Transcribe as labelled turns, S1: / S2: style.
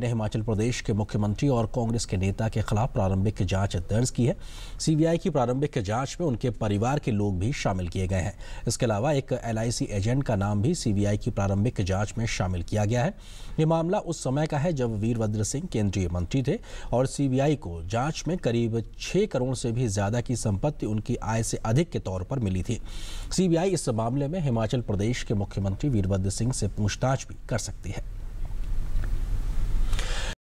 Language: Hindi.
S1: ने हिमाचल प्रदेश के मुख्यमंत्री और कांग्रेस के नेता के खिलाफ प्रारंभिक जांच दर्ज की है सीबीआई की प्रारंभिक जांच में उनके परिवार के लोग भी शामिल किए गए हैं इसके अलावा एक एलआईसी एजेंट का नाम भी सीबीआई की प्रारंभिक जांच में शामिल किया गया है ये मामला उस समय का है जब वीरभद्र सिंह केंद्रीय मंत्री थे और सीबीआई को जांच में करीब छः करोड़ से भी ज़्यादा की संपत्ति उनकी आय से अधिक के तौर पर मिली थी सीबीआई इस मामले में हिमाचल प्रदेश के मुख्यमंत्री वीरभद्र सिंह से पूछताछ भी कर सकती है